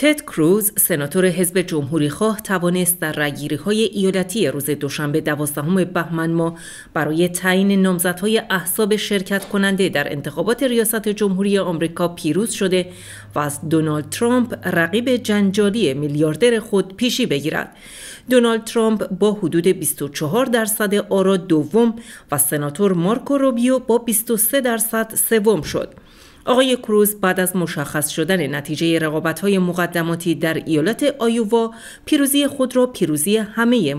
تد کروز سناتور حزب جمهوری خواه توانست در رگیری های ایالتی روز دوشنبه دوازدهم بهمن ما برای تعیین نامزدهای احساب شرکت کننده در انتخابات ریاست جمهوری آمریکا پیروز شده و از دونالد ترامپ رقیب جنجالی میلیاردر خود پیشی بگیرد. دونالد ترامپ با حدود 24 درصد آرا دوم و سناتور مارکو روبیو با 23 درصد سوم شد. آقای کروز بعد از مشخص شدن نتیجه رقابت های مقدماتی در ایالت آیووا پیروزی خود را پیروزی همه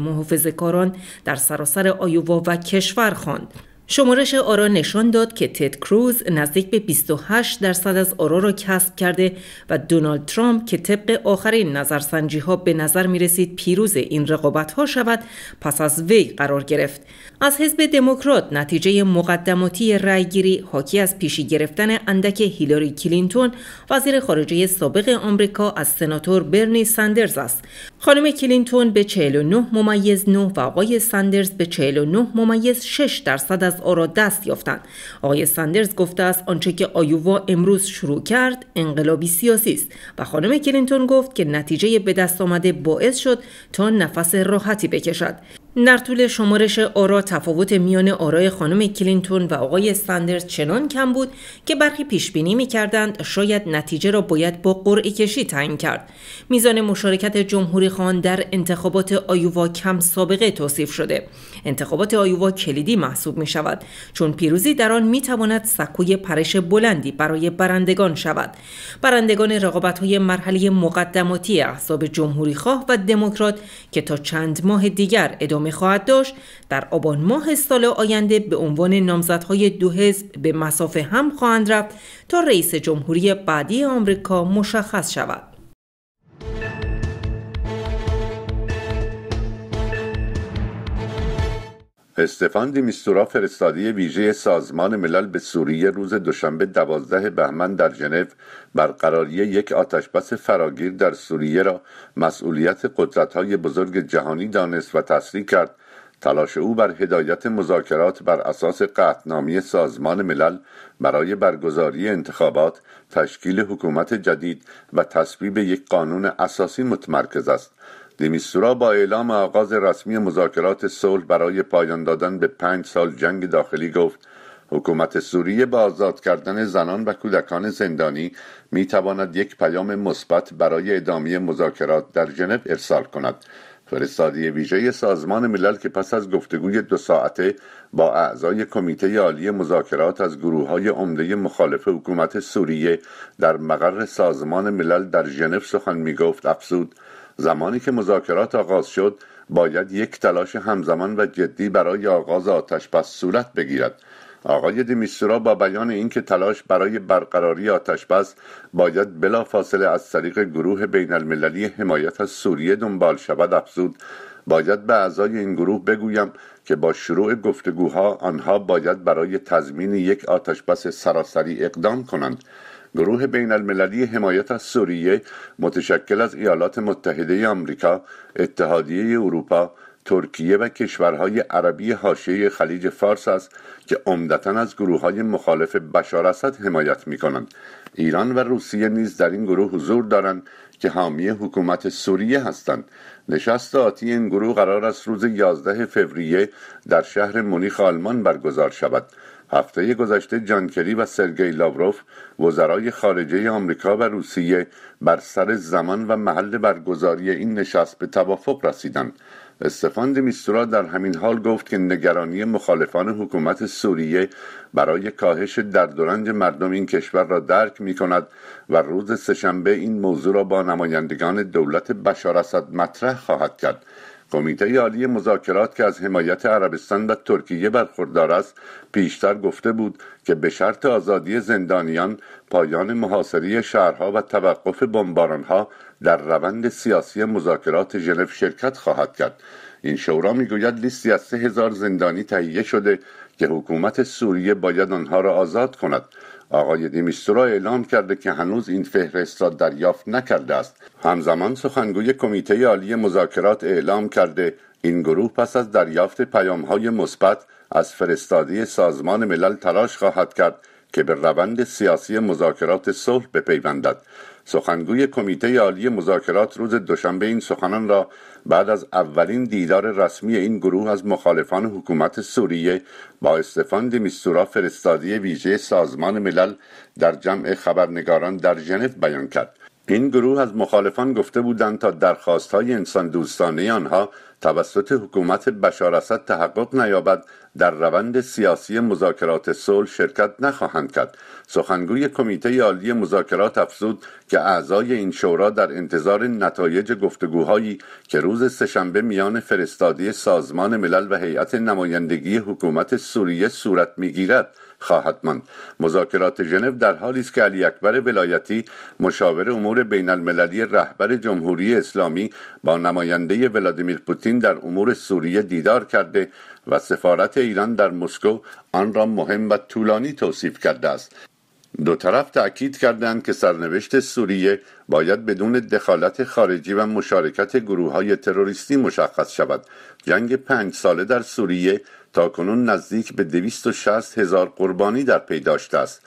کاران در سراسر آیووا و کشور خواند شمارش آرا نشان داد که تد کروز نزدیک به 28 درصد از آرا را کسب کرده و دونالد ترامپ که طبق آخرین نظرسنجی ها به نظر می رسید پیروز این رقابت ها شود پس از وی قرار گرفت از حزب دموکرات نتیجه مقدماتی گیری حاکی از پیشی گرفتن اندک هیلاری کلینتون وزیر خارجه سابق آمریکا از سناتور برنی سندرز است خانم کلینتون به 49 ممیز 9 و آقای سندرز به 49 ممیز 6 درصد از آرا دست یافتند آقای سندرز گفته است آنچه که آیووا امروز شروع کرد انقلابی سیاسی است و خانم کلینتون گفت که نتیجه به دست آمده باعث شد تا نفس راحتی بکشد در طول شمارش آرا تفاوت میان آرای خانم کلینتون و آقای ساندرز چنان کم بود که برخی پیش بینی میکردند شاید نتیجه را باید با قرعه کشی تعیین کرد میزان مشارکت جمهوری خان در انتخابات آیووا کم سابقه توصیف شده انتخابات آیووا کلیدی محسوب می شود چون پیروزی در آن می تواند سکوی پرش بلندی برای برندگان شود برندگان رقابت های مرحله مقدماتی احزاب جمهوری خواه و دموکرات که تا چند ماه دیگر ادامه خواهد داشت در آبان ماه سال آینده به عنوان نامزدهای دو حزب به مسافه هم خواهند رفت تا رئیس جمهوری بعدی آمریکا مشخص شود استفان دیمیستورا فرستادی ویژه سازمان ملل به سوریه روز دوشنبه دوازده بهمن در ژنو برقراری یک آتشبس فراگیر در سوریه را مسئولیت های بزرگ جهانی دانست و تصریح کرد تلاش او بر هدایت مذاکرات بر اساس قطعنامه سازمان ملل برای برگزاری انتخابات، تشکیل حکومت جدید و تصویب یک قانون اساسی متمرکز است. دمیستورا با اعلام آغاز رسمی مذاکرات صلح برای پایان دادن به پنج سال جنگ داخلی گفت حکومت سوریه با آزاد کردن زنان و کودکان زندانی می تواند یک پیام مثبت برای ادامه مذاکرات در ژنو ارسال کند فرستادی ویژه سازمان ملل که پس از گفتگوی دو ساعته با اعضای کمیته عالی مذاکرات از گروه های عمده مخالف حکومت سوریه در مقر سازمان ملل در ژنو سخن می گفت افزود زمانی که مذاکرات آغاز شد باید یک تلاش همزمان و جدی برای آغاز آتش بس صورت بگیرد آقای دیمیسورا با بیان اینکه تلاش برای برقراری آتش بس باید بلافاصله از طریق گروه بین المللی حمایت از سوریه دنبال شود افزود باید به اعضای این گروه بگویم که با شروع گفتگوها آنها باید برای تضمین یک آتشبس سراسری اقدام کنند گروه بین المللی حمایت از سوریه متشکل از ایالات متحده آمریکا، اتحادیه اروپا، ترکیه و کشورهای عربی حاشیه خلیج فارس است که عمدتا از گروه های مخالف بشار اسد حمایت می کنند. ایران و روسیه نیز در این گروه حضور دارند که حامی حکومت سوریه هستند. نشست آتی این گروه قرار است روز 11 فوریه در شهر مونیخ آلمان برگزار شود. هفته گذشته جانکری و سرگئی لاوروف وزرای خارجه آمریکا و روسیه بر سر زمان و محل برگزاری این نشست به توافق رسیدند استفان دمیسترا در همین حال گفت که نگرانی مخالفان حکومت سوریه برای کاهش درد و مردم این کشور را درک می کند و روز سهشنبه این موضوع را با نمایندگان دولت بشار اسد مطرح خواهد کرد کمیته عالی مذاکرات که از حمایت عربستان و ترکیه برخوردار است پیشتر گفته بود که به شرط آزادی زندانیان پایان محاصره شهرها و توقف بمبارانها در روند سیاسی مذاکرات ژنو شرکت خواهد کرد این شورا میگوید لیستی از سه هزار زندانی تهیه شده که حکومت سوریه باید آنها را آزاد کند آقای دیمیسترو اعلام کرده که هنوز این فهرست را دریافت نکرده است همزمان سخنگوی کمیته عالی مذاکرات اعلام کرده این گروه پس از دریافت پیامهای مثبت از فرستادی سازمان ملل تلاش خواهد کرد که به روند سیاسی مذاکرات صلح بپیوندد سخنگوی کمیته عالی مذاکرات روز دوشنبه این سخنان را بعد از اولین دیدار رسمی این گروه از مخالفان حکومت سوریه با استفان دمیستورا فرستادی ویژه سازمان ملل در جمع خبرنگاران در ژنو بیان کرد این گروه از مخالفان گفته بودند تا درخواست های انسان دوستانه آنها توسط حکومت بشار اسد تحقق نیابد در روند سیاسی مذاکرات صلح شرکت نخواهند کرد سخنگوی کمیته عالی مذاکرات افزود که اعضای این شورا در انتظار نتایج گفتگوهایی که روز سهشنبه میان فرستادی سازمان ملل و هیئت نمایندگی حکومت سوریه صورت میگیرد خواهد ماند مذاکرات ژنو در حالی است که علی اکبر ولایتی مشاور امور بین المللی رهبر جمهوری اسلامی با نماینده ولادیمیر پوتین در امور سوریه دیدار کرده و سفارت ایران در مسکو آن را مهم و طولانی توصیف کرده است دو طرف تأکید کردند که سرنوشت سوریه باید بدون دخالت خارجی و مشارکت گروه های تروریستی مشخص شود. جنگ پنج ساله در سوریه تا کنون نزدیک به 260 هزار قربانی در پی داشته است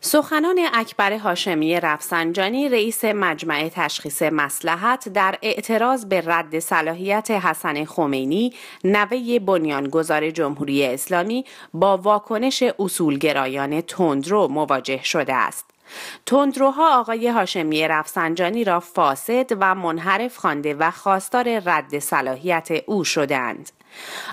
سخنان اکبر هاشمی رفسنجانی رئیس مجمع تشخیص مسلحت در اعتراض به رد صلاحیت حسن خمینی نوه بنیانگذار جمهوری اسلامی با واکنش اصولگرایان تندرو مواجه شده است. تندروها آقای هاشمی رفسنجانی را فاسد و منحرف خوانده و خواستار رد صلاحیت او شدند.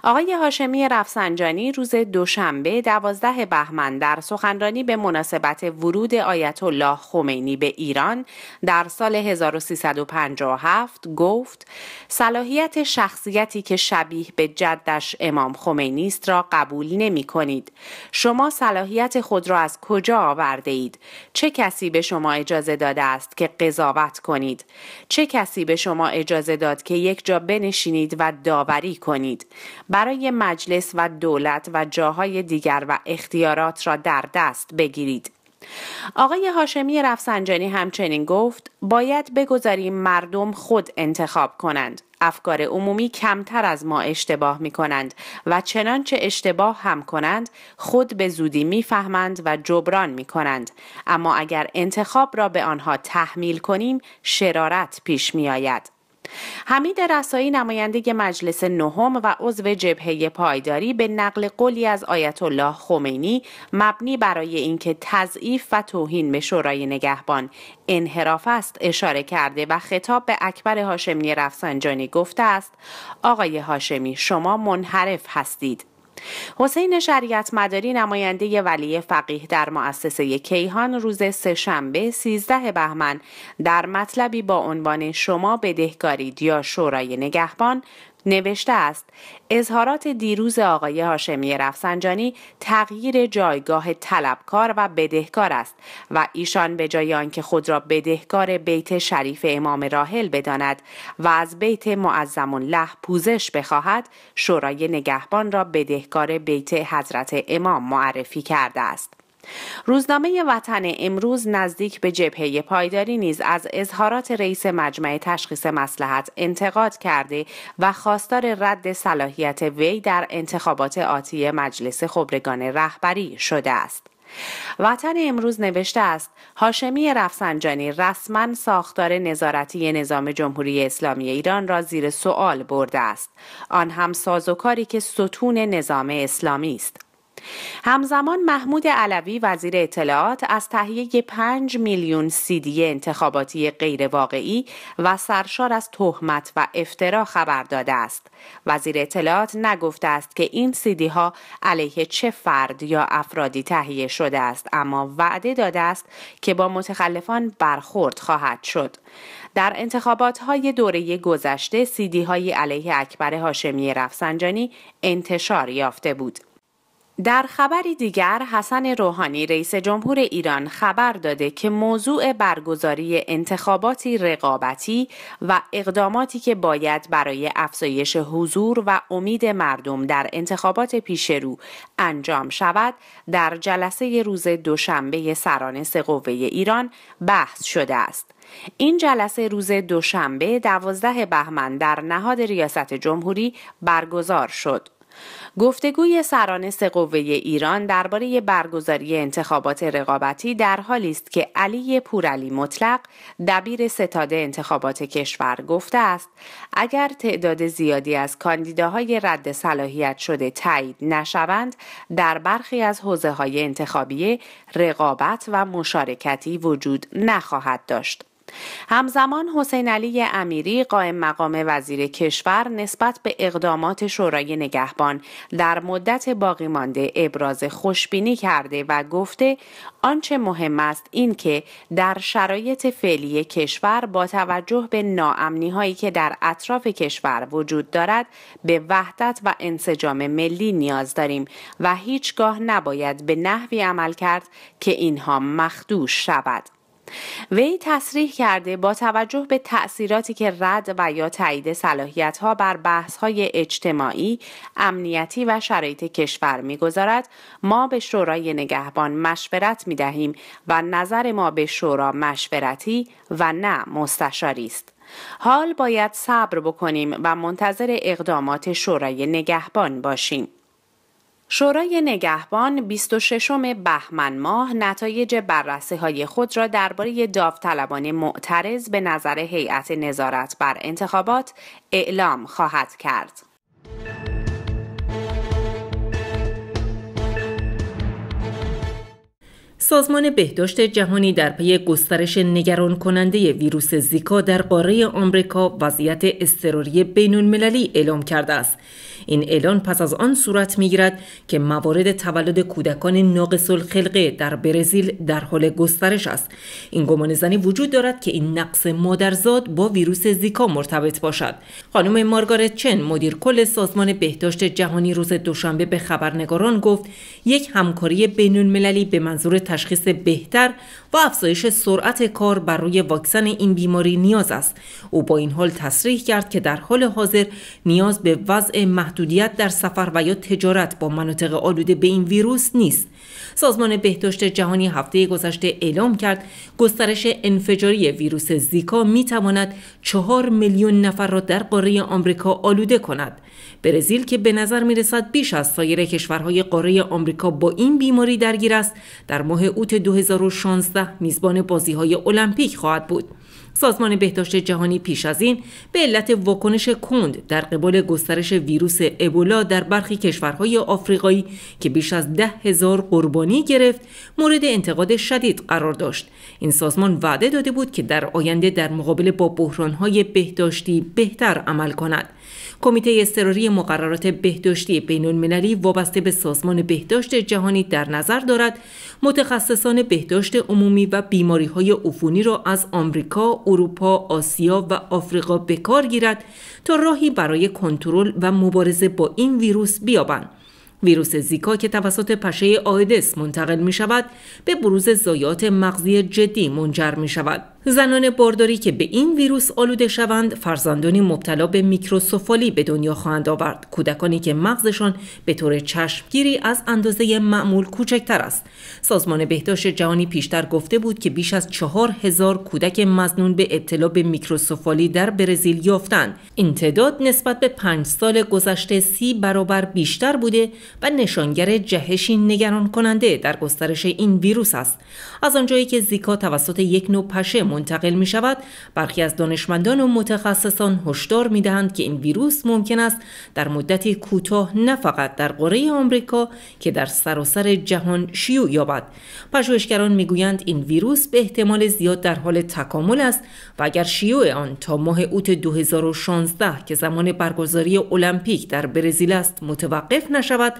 آقای هاشمی رفسنجانی روز دوشنبه دوازده بهمن در سخنرانی به مناسبت ورود آیت الله خمینی به ایران در سال 1357 گفت صلاحیت شخصیتی که شبیه به جدش امام خمینی است را قبول نمی کنید. شما صلاحیت خود را از کجا آورده اید؟ چه کسی به شما اجازه داده است که قضاوت کنید؟ چه کسی به شما اجازه داد که یک جا بنشینید و داوری کنید؟ برای مجلس و دولت و جاهای دیگر و اختیارات را در دست بگیرید. آقای هاشمی رفسنجانی همچنین گفت باید بگذاریم مردم خود انتخاب کنند افکار عمومی کمتر از ما اشتباه می کنند و چنانچه اشتباه هم کنند خود به زودی فهمند و جبران می کنند اما اگر انتخاب را به آنها تحمیل کنیم شرارت پیش می آید حمید رسایی نماینده مجلس نهم و عضو جبهه پایداری به نقل قولی از آیت الله خمینی مبنی برای اینکه تضعیف و توهین به شورای نگهبان انحراف است اشاره کرده و خطاب به اکبر هاشمی رفسنجانی گفته است آقای هاشمی شما منحرف هستید حسین شریعت مداری نماینده ولی فقیه در مؤسسه کیهان روز سهشنبه 13 بهمن در مطلبی با عنوان شما بدهکارید یا شورای نگهبان نوشته است اظهارات دیروز آقای هاشمی رفسنجانی تغییر جایگاه طلبکار و بدهکار است و ایشان به جای آنکه خود را بدهکار بیت شریف امام راحل بداند و از بیت معظم الله پوزش بخواهد شورای نگهبان را بدهکار بیت حضرت امام معرفی کرده است روزنامه وطن امروز نزدیک به جبهه پایداری نیز از اظهارات رئیس مجمع تشخیص مسلحت انتقاد کرده و خواستار رد صلاحیت وی در انتخابات آتی مجلس خبرگان رهبری شده است. وطن امروز نوشته است هاشمی رفسنجانی رسما ساختار نظارتی نظام جمهوری اسلامی ایران را زیر سوال برده است آن هم سازوکاری که ستون نظام اسلامی است همزمان محمود علوی وزیر اطلاعات از تهیه 5 میلیون سیدی انتخاباتی غیرواقعی و سرشار از تهمت و افترا خبر داده است. وزیر اطلاعات نگفته است که این سیدی ها علیه چه فرد یا افرادی تهیه شده است اما وعده داده است که با متخلفان برخورد خواهد شد. در انتخابات های دوره گذشته سیدی های علیه اکبر هاشمی رفسنجانی انتشار یافته بود. در خبری دیگر حسن روحانی رئیس جمهور ایران خبر داده که موضوع برگزاری انتخاباتی رقابتی و اقداماتی که باید برای افزایش حضور و امید مردم در انتخابات پیشرو انجام شود در جلسه روز دوشنبه سران قوه ایران بحث شده است. این جلسه روز دوشنبه دوازده بهمن در نهاد ریاست جمهوری برگزار شد. گفتگوی سرانه قوه ایران درباره برگزاری انتخابات رقابتی در حالی است که علی پورعلی مطلق دبیر ستاد انتخابات کشور گفته است اگر تعداد زیادی از کاندیداهای رد صلاحیت شده تایید نشوند در برخی از حوزه های انتخابیه رقابت و مشارکتی وجود نخواهد داشت همزمان حسین علی امیری قائم مقام وزیر کشور نسبت به اقدامات شورای نگهبان در مدت باقی مانده ابراز خوشبینی کرده و گفته آنچه مهم است این که در شرایط فعلی کشور با توجه به ناامنی هایی که در اطراف کشور وجود دارد به وحدت و انسجام ملی نیاز داریم و هیچگاه نباید به نحوی عمل کرد که اینها مخدوش شود. وی تصریح کرده با توجه به تأثیراتی که رد و یا تایید صلاحیت ها بر بحث های اجتماعی، امنیتی و شرایط کشور میگذارد، ما به شورای نگهبان مشورت می دهیم و نظر ما به شورا مشورتی و نه مستشاری است. حال باید صبر بکنیم و منتظر اقدامات شورای نگهبان باشیم. شورای نگهبان 26 بهمن ماه نتایج بررسی های خود را درباره داوطلبان معترض به نظر هیئت نظارت بر انتخابات اعلام خواهد کرد. سازمان بهداشت جهانی در پی گسترش نگران کننده ویروس زیکا در قاره آمریکا وضعیت اضطراری بین المللی اعلام کرده است. این اعلان پس از آن صورت میگیرد که موارد تولد کودکان ناقص الخلقه در برزیل در حال گسترش است این گمان زنی وجود دارد که این نقص مادرزاد با ویروس زیکا مرتبط باشد خانم مارگارت چن مدیر کل سازمان بهداشت جهانی روز دوشنبه به خبرنگاران گفت یک همکاری بین‌المللی به منظور تشخیص بهتر و افزایش سرعت کار بر روی واکسن این بیماری نیاز است او با این حال تصریح کرد که در حال حاضر نیاز به وضع محدودیت در سفر و یا تجارت با مناطق آلوده به این ویروس نیست سازمان بهداشت جهانی هفته گذشته اعلام کرد گسترش انفجاری ویروس زیکا می تواند چهار میلیون نفر را در قاره آمریکا آلوده کند برزیل که به نظر می بیش از سایر کشورهای قاره آمریکا با این بیماری درگیر است در ماه اوت 2016 میزبان بازی های المپیک خواهد بود سازمان بهداشت جهانی پیش از این به علت واکنش کند در قبال گسترش ویروس ابولا در برخی کشورهای آفریقایی که بیش از ده هزار قربانی گرفت مورد انتقاد شدید قرار داشت این سازمان وعده داده بود که در آینده در مقابل با بحرانهای بهداشتی بهتر عمل کند کمیته اضطراری مقررات بهداشتی بین وابسته به سازمان بهداشت جهانی در نظر دارد متخصصان بهداشت عمومی و بیماری های عفونی را از آمریکا، اروپا، آسیا و آفریقا به کار گیرد تا راهی برای کنترل و مبارزه با این ویروس بیابند. ویروس زیکا که توسط پشه آیدس منتقل می شود به بروز زایات مغزی جدی منجر می شود. زنان بارداری که به این ویروس آلوده شوند فرزندانی مبتلا به میکروسوفالی به دنیا خواهند آورد کودکانی که مغزشان به طور چشمگیری از اندازه معمول کوچکتر است سازمان بهداشت جهانی پیشتر گفته بود که بیش از چهار هزار کودک مزنون به ابتلا به میکروسوفالی در برزیل یافتند این تعداد نسبت به پنج سال گذشته سی برابر بیشتر بوده و نشانگر جهشی نگران کننده در گسترش این ویروس است از آنجایی که زیکا توسط یک نوع پشه منتقل می شود برخی از دانشمندان و متخصصان هشدار می دهند که این ویروس ممکن است در مدت کوتاه نه فقط در قره آمریکا که در سراسر جهان شیوع یابد پژوهشگران میگویند این ویروس به احتمال زیاد در حال تکامل است و اگر شیوع آن تا ماه اوت 2016 که زمان برگزاری المپیک در برزیل است متوقف نشود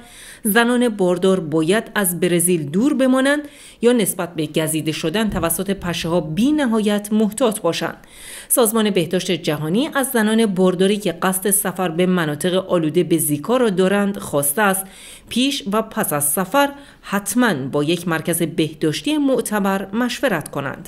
زنان باردار باید از برزیل دور بمانند یا نسبت به گزیده شدن توسط پشه ها بی نهایت محتاط باشند. سازمان بهداشت جهانی از زنان برداری که قصد سفر به مناطق آلوده به زیکا را دارند خواسته است پیش و پس از سفر حتما با یک مرکز بهداشتی معتبر مشورت کنند.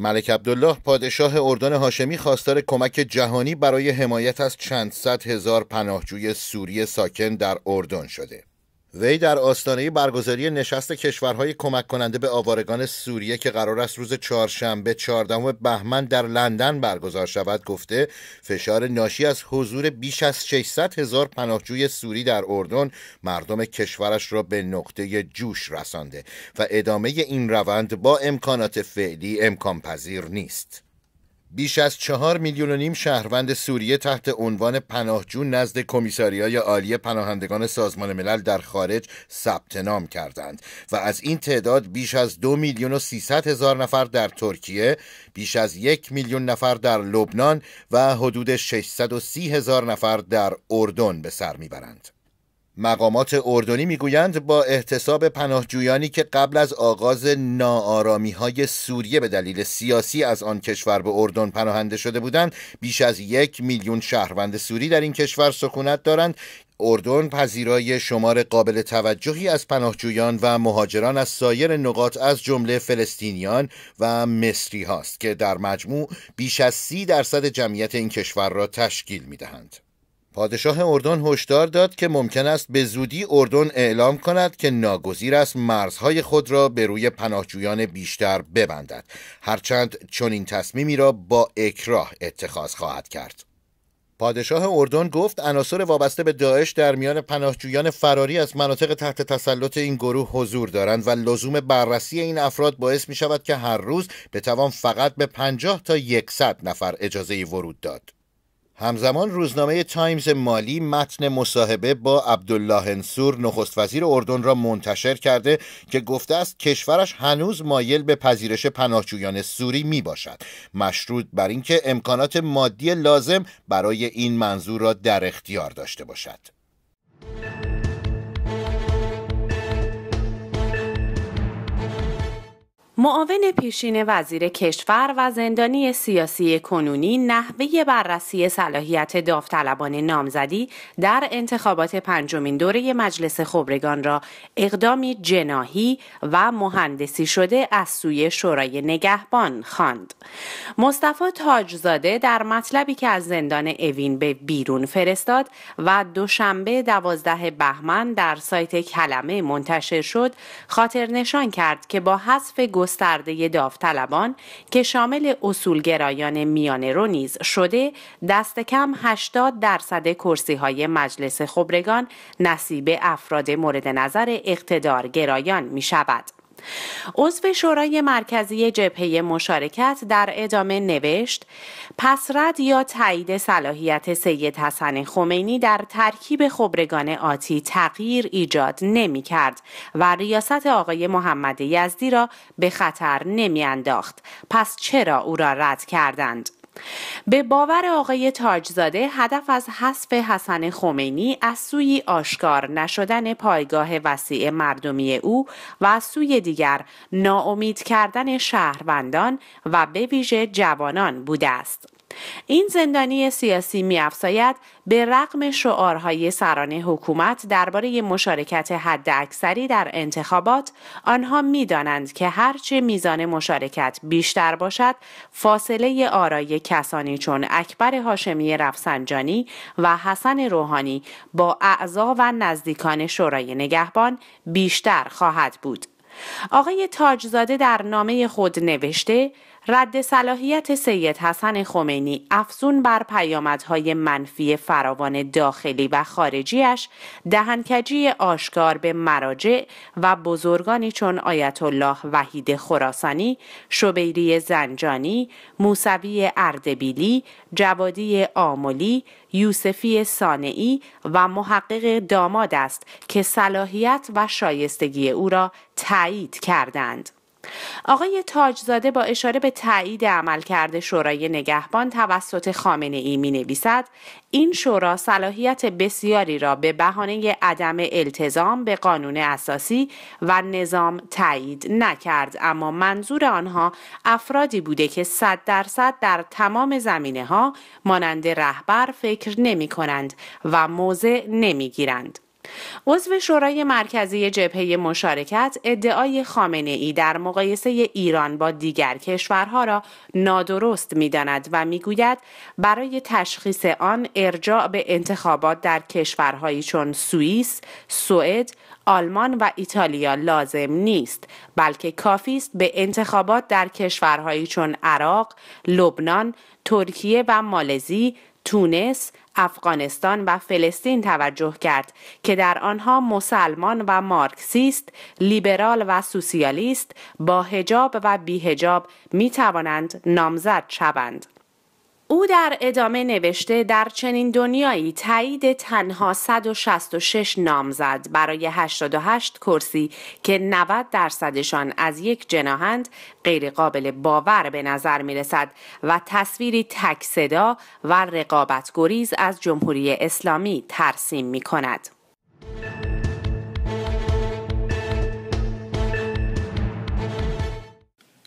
ملک عبدالله پادشاه اردن هاشمی خواستار کمک جهانی برای حمایت از چند صد هزار پناهجوی سوری ساکن در اردن شده. وی در آستانه برگزاری نشست کشورهای کمک کننده به آوارگان سوریه که قرار است روز چهارشنبه 14 بهمن در لندن برگزار شود گفته فشار ناشی از حضور بیش از 600 هزار پناهجوی سوری در اردن مردم کشورش را به نقطه جوش رسانده و ادامه این روند با امکانات فعلی امکان پذیر نیست. بیش از چهار میلیون و نیم شهروند سوریه تحت عنوان پناهجو نزد های عالی پناهندگان سازمان ملل در خارج ثبت نام کردند و از این تعداد بیش از دو میلیون و سیصد هزار نفر در ترکیه، بیش از یک میلیون نفر در لبنان و حدود 630 هزار نفر در اردن به سر میبرند. مقامات اردنی میگویند با احتساب پناهجویانی که قبل از آغاز ناآرامی های سوریه به دلیل سیاسی از آن کشور به اردن پناهنده شده بودند بیش از یک میلیون شهروند سوری در این کشور سکونت دارند اردن پذیرای شمار قابل توجهی از پناهجویان و مهاجران از سایر نقاط از جمله فلسطینیان و مصری هاست که در مجموع بیش از سی درصد جمعیت این کشور را تشکیل می دهند پادشاه اردن هشدار داد که ممکن است به زودی اردن اعلام کند که ناگزیر است مرزهای خود را به روی پناهجویان بیشتر ببندد هرچند چون این تصمیمی را با اکراه اتخاذ خواهد کرد پادشاه اردن گفت عناصر وابسته به داعش در میان پناهجویان فراری از مناطق تحت تسلط این گروه حضور دارند و لزوم بررسی این افراد باعث می شود که هر روز بتوان فقط به 50 تا 100 نفر اجازه ورود داد. همزمان روزنامه تایمز مالی متن مصاحبه با عبدالله انصور نخست وزیر اردن را منتشر کرده که گفته است کشورش هنوز مایل به پذیرش پناهجویان سوری می باشد مشروط بر اینکه امکانات مادی لازم برای این منظور را در اختیار داشته باشد معاون پیشین وزیر کشور و زندانی سیاسی کنونی نحوه بررسی صلاحیت داوطلبان نامزدی در انتخابات پنجمین دوره مجلس خبرگان را اقدامی جناهی و مهندسی شده از سوی شورای نگهبان خواند. مصطفی تاجزاده در مطلبی که از زندان اوین به بیرون فرستاد و دوشنبه دوازده بهمن در سایت کلمه منتشر شد خاطر نشان کرد که با حذف گسترده داوطلبان که شامل اصولگرایان میانه رو نیز شده دست کم 80 درصد کرسی های مجلس خبرگان نصیب افراد مورد نظر اقتدارگرایان می شود. عضو شورای مرکزی جبهه مشارکت در ادامه نوشت پس رد یا تایید صلاحیت سید حسن خمینی در ترکیب خبرگان آتی تغییر ایجاد نمی کرد و ریاست آقای محمد یزدی را به خطر نمی انداخت. پس چرا او را رد کردند؟ به باور آقای تاجزاده هدف از حذف حسن خمینی از سوی آشکار نشدن پایگاه وسیع مردمی او و از سوی دیگر ناامید کردن شهروندان و به ویژه جوانان بوده است. این زندانی سیاسی میافزاید به رغم شعارهای سرانه حکومت درباره مشارکت حداکثری در انتخابات آنها میدانند که هرچه میزان مشارکت بیشتر باشد فاصله آرای کسانی چون اکبر هاشمی رفسنجانی و حسن روحانی با اعضا و نزدیکان شورای نگهبان بیشتر خواهد بود آقای تاجزاده در نامه خود نوشته رد صلاحیت سید حسن خمینی افزون بر پیامدهای منفی فراوان داخلی و خارجیش دهنکجی آشکار به مراجع و بزرگانی چون آیت الله وحید خراسانی، شبیری زنجانی، موسوی اردبیلی، جوادی آملی، یوسفی سانعی و محقق داماد است که صلاحیت و شایستگی او را تایید کردند. آقای تاجزاده با اشاره به تایید کرده شورای نگهبان توسط خامنه ای می نویسد این شورا صلاحیت بسیاری را به بهانه عدم التزام به قانون اساسی و نظام تایید نکرد اما منظور آنها افرادی بوده که صد درصد در تمام زمینه ها مانند رهبر فکر نمی کنند و موضع نمی گیرند. عضو شورای مرکزی جبهه مشارکت ادعای خامنه ای در مقایسه ایران با دیگر کشورها را نادرست می داند و می گوید برای تشخیص آن ارجاع به انتخابات در کشورهایی چون سوئیس، سوئد، آلمان و ایتالیا لازم نیست بلکه کافی است به انتخابات در کشورهایی چون عراق، لبنان، ترکیه و مالزی، تونس، افغانستان و فلسطین توجه کرد که در آنها مسلمان و مارکسیست، لیبرال و سوسیالیست با هجاب و بیهجاب می توانند نامزد شوند. او در ادامه نوشته در چنین دنیایی تایید تنها 166 نامزد برای 88 کرسی که 90 درصدشان از یک جناهند قابل باور به نظر می رسد و تصویری تک صدا و رقابت گریز از جمهوری اسلامی ترسیم می کند.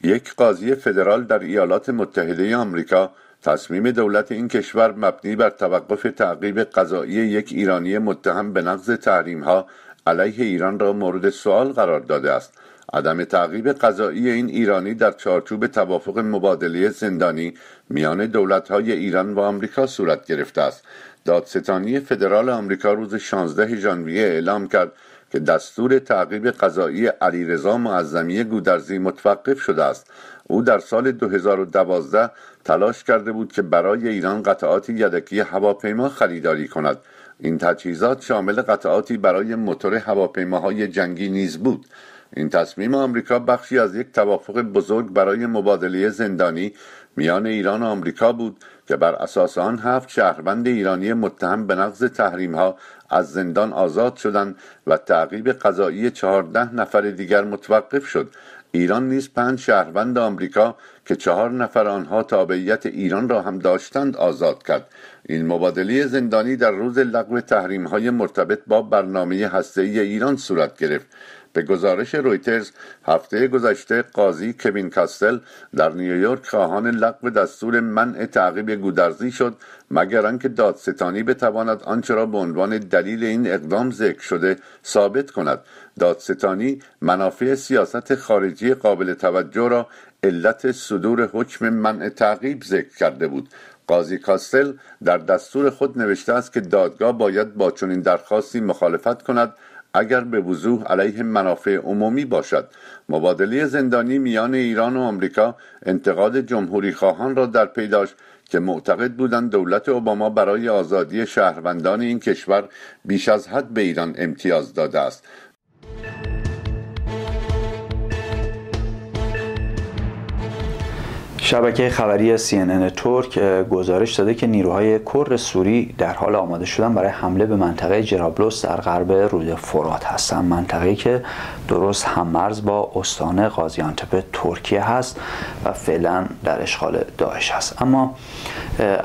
یک قاضی فدرال در ایالات متحده آمریکا تصمیم دولت این کشور مبنی بر توقف تعقیب قضایی یک ایرانی متهم به نقض تحریمها علیه ایران را مورد سوال قرار داده است عدم تعقیب قضایی این ایرانی در چارچوب توافق مبادله زندانی میان های ایران و آمریکا صورت گرفته است دادستانی فدرال آمریکا روز 16 ژانویه اعلام کرد که دستور تعقیب قضایی علیرضا معظمی گودرزی متوقف شده است او در سال 2012 تلاش کرده بود که برای ایران قطعات یدکی هواپیما خریداری کند این تجهیزات شامل قطعاتی برای موتور هواپیماهای جنگی نیز بود این تصمیم آمریکا بخشی از یک توافق بزرگ برای مبادله زندانی میان ایران و آمریکا بود که بر اساس آن هفت شهروند ایرانی متهم به نقض تحریمها از زندان آزاد شدند و تعقیب قضایی چهارده نفر دیگر متوقف شد ایران نیز پنج شهروند آمریکا که چهار نفر آنها تابعیت ایران را هم داشتند آزاد کرد این مبادله زندانی در روز لغو تحریم های مرتبط با برنامه هسته ایران صورت گرفت به گزارش رویترز هفته گذشته قاضی کوین کاستل در نیویورک خواهان لغو دستور منع تعقیب گودرزی شد مگر آنکه دادستانی بتواند آنچه را به عنوان دلیل این اقدام ذکر شده ثابت کند دادستانی منافع سیاست خارجی قابل توجه را علت صدور حکم منع تعقیب ذکر کرده بود قاضی کاستل در دستور خود نوشته است که دادگاه باید با چنین درخواستی مخالفت کند اگر به وضوح علیه منافع عمومی باشد مبادله زندانی میان ایران و آمریکا انتقاد جمهوری خواهان را در پی داشت که معتقد بودند دولت اوباما برای آزادی شهروندان این کشور بیش از حد به ایران امتیاز داده است شبکه خبری CNN ترک گزارش داده که نیروهای کرد سوری در حال آماده شدن برای حمله به منطقه جرابلوس در غرب رود فرات هستند منطقه که درست هممرز با استان قازیانتپ ترکیه هست و فعلا در اشغال داعش است. اما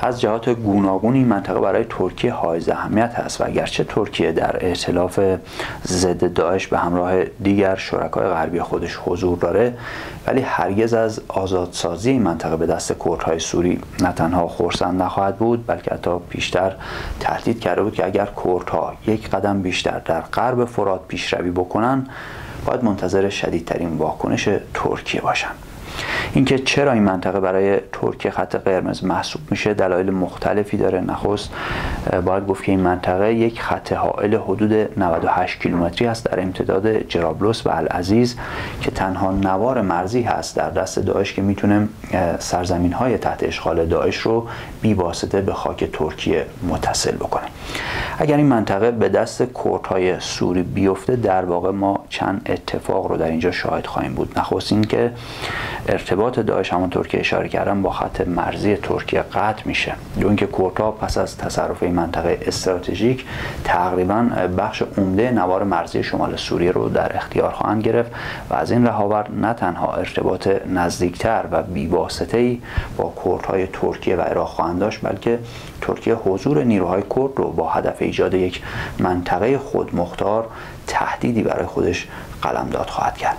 از جهات گوناگون این منطقه برای ترکیه حائز اهمیت هست و اگرچه ترکیه در ائتلاف ضد داعش به همراه دیگر شرکای غربی خودش حضور داره ولی هرگز از آزادسازی منطقه به دست کردهای سوری نه تنها خورسند نخواهد بود بلکه حتی بیشتر تهدید کرده بود که اگر کردها یک قدم بیشتر در غرب فرات پیشروی بکنن باید منتظر شدیدترین واکنش ترکیه باشند اینکه چرا این منطقه برای ترکیه خط قرمز محسوب میشه دلایل مختلفی داره نخست باید گفت که این منطقه یک خط حائل حدود 98 کیلومتری است در امتداد جرابلس و العزیز که تنها نوار مرزی هست در دست داعش که میتونه سرزمین های تحت اشغال داعش رو بی واسطه به خاک ترکیه متصل بکنه اگر این منطقه به دست کردهای سوری بیفته در واقع ما چند اتفاق رو در اینجا شاهد خواهیم بود نخست اینکه ارتباط داعش همونطور که اشاره کردم با خط مرزی ترکیه قطع میشه دون که کردها پس از تصرف این منطقه استراتژیک تقریبا بخش عمده نوار مرزی شمال سوریه رو در اختیار خواهند گرفت و از این رهاور نه تنها ارتباط نزدیکتر و بیواسطه ای با های ترکیه و عراق خواهند داشت بلکه ترکیه حضور نیروهای کرد رو با هدف ایجاد یک منطقه خودمختار تهدیدی برای خودش قلمداد خواهد کرد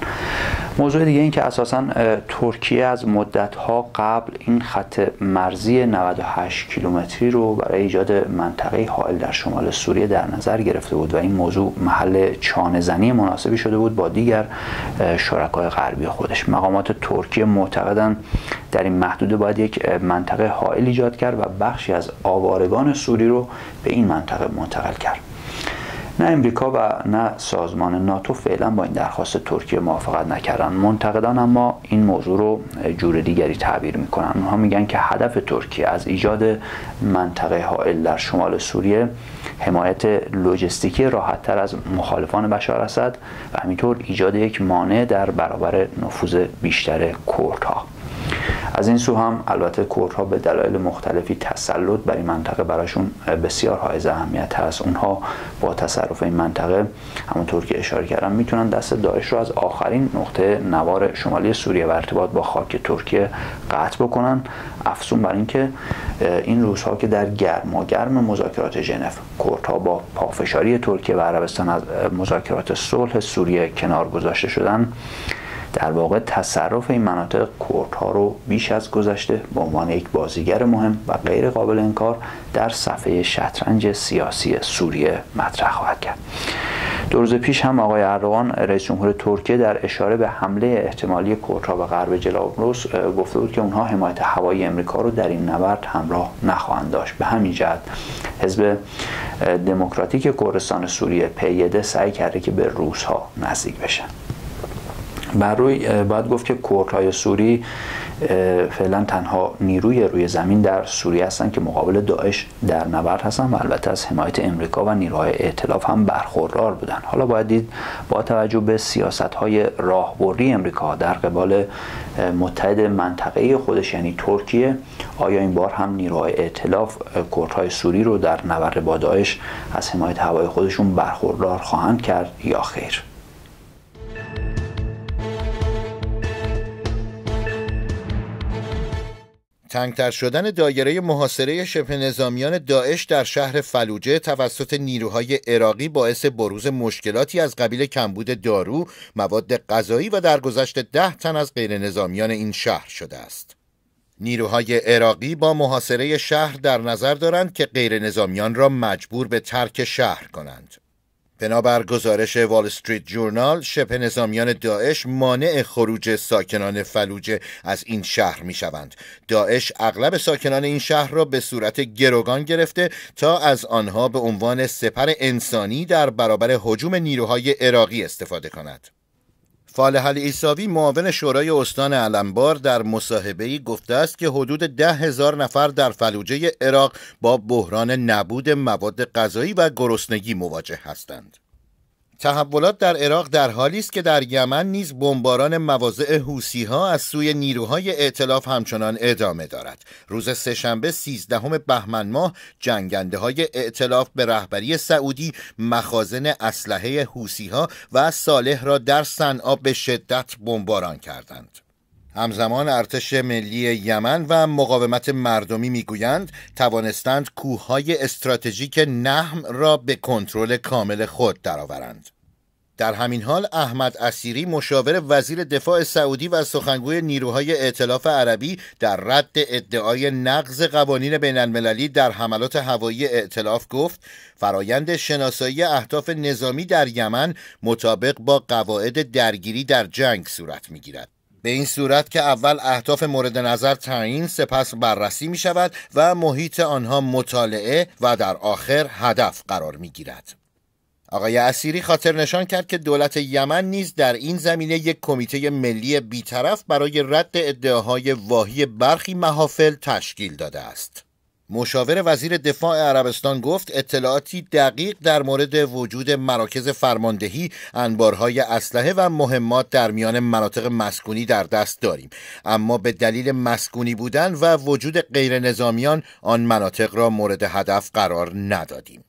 موضوع دیگه این که اساسا ترکیه از مدت ها قبل این خط مرزی 98 کیلومتری رو برای ایجاد منطقه حائل در شمال سوریه در نظر گرفته بود و این موضوع محل چانه مناسبی شده بود با دیگر شرکای غربی خودش مقامات ترکیه معتقدند در این محدوده باید یک منطقه حائل ایجاد کرد و بخشی از آوارگان سوری رو به این منطقه منتقل کرد نه امریکا و نه سازمان ناتو فعلا با این درخواست ترکیه موافقت نکردن منتقدان اما این موضوع رو جور دیگری تعبیر میکنن اونها میگن که هدف ترکیه از ایجاد منطقه حائل در شمال سوریه حمایت لوجستیکی راحتتر از مخالفان بشار اسد و همینطور ایجاد یک مانع در برابر نفوذ بیشتر کردها از این سو هم البته کردها به دلایل مختلفی تسلط بر این منطقه براشون بسیار حائز اهمیت هست اونها با تصرف این منطقه همونطور که اشاره کردم میتونن دست داعش رو از آخرین نقطه نوار شمالی سوریه و ارتباط با خاک ترکیه قطع بکنن افسون بر اینکه این روزها که در گرما گرم مذاکرات ژنو کردها با پافشاری ترکیه و عربستان از مذاکرات صلح سوریه کنار گذاشته شدن در واقع تصرف این مناطق کورت ها رو بیش از گذشته به عنوان یک بازیگر مهم و غیر قابل انکار در صفحه شطرنج سیاسی سوریه مطرح خواهد کرد دو روز پیش هم آقای اردوغان رئیس جمهور ترکیه در اشاره به حمله احتمالی کردها به غرب جلابروس گفته بود که اونها حمایت هوایی امریکا رو در این نبرد همراه نخواهند داشت به همین جهت حزب دموکراتیک کردستان سوریه پیده سعی کرده که به روزها نزدیک بشن بر روی باید گفت که های سوری فعلا تنها نیروی روی زمین در سوریه هستند که مقابل داعش در نبرد هستند و البته از حمایت امریکا و نیروهای ائتلاف هم برخوردار بودند حالا باید دید با توجه به سیاست های راهبری امریکا در قبال متحد منطقه خودش یعنی ترکیه آیا این بار هم نیروهای ائتلاف های سوری رو در نبرد با داعش از حمایت هوای خودشون برخوردار خواهند کرد یا خیر تنگتر شدن دایره محاصره شبه نظامیان داعش در شهر فلوجه توسط نیروهای عراقی باعث بروز مشکلاتی از قبیل کمبود دارو، مواد غذایی و درگذشت ده تن از غیر نظامیان این شهر شده است. نیروهای عراقی با محاصره شهر در نظر دارند که غیر نظامیان را مجبور به ترک شهر کنند. بنابر گزارش وال استریت جورنال شبه نظامیان داعش مانع خروج ساکنان فلوجه از این شهر می شوند. داعش اغلب ساکنان این شهر را به صورت گروگان گرفته تا از آنها به عنوان سپر انسانی در برابر حجوم نیروهای عراقی استفاده کند. فالح ایساوی معاون شورای استان علمبار در ای گفته است که حدود ده هزار نفر در فلوجه عراق با بحران نبود مواد غذایی و گرسنگی مواجه هستند. تحولات در عراق در حالی است که در یمن نیز بمباران مواضع ها از سوی نیروهای ائتلاف همچنان ادامه دارد. روز سهشنبه 13 بهمن ماه جنگنده های ائتلاف به رهبری سعودی مخازن اسلحه ها و صالح را در صنعا به شدت بمباران کردند. همزمان ارتش ملی یمن و مقاومت مردمی میگویند توانستند کوههای استراتژیک نهم را به کنترل کامل خود درآورند. در همین حال احمد اسیری مشاور وزیر دفاع سعودی و سخنگوی نیروهای ائتلاف عربی در رد ادعای نقض قوانین بین المللی در حملات هوایی ائتلاف گفت فرایند شناسایی اهداف نظامی در یمن مطابق با قواعد درگیری در جنگ صورت میگیرد به این صورت که اول اهداف مورد نظر تعیین سپس بررسی می شود و محیط آنها مطالعه و در آخر هدف قرار می گیرد. آقای اسیری خاطر نشان کرد که دولت یمن نیز در این زمینه یک کمیته ملی بیطرف برای رد ادعاهای واهی برخی محافل تشکیل داده است. مشاور وزیر دفاع عربستان گفت اطلاعاتی دقیق در مورد وجود مراکز فرماندهی انبارهای اسلحه و مهمات در میان مناطق مسکونی در دست داریم اما به دلیل مسکونی بودن و وجود غیر نظامیان آن مناطق را مورد هدف قرار ندادیم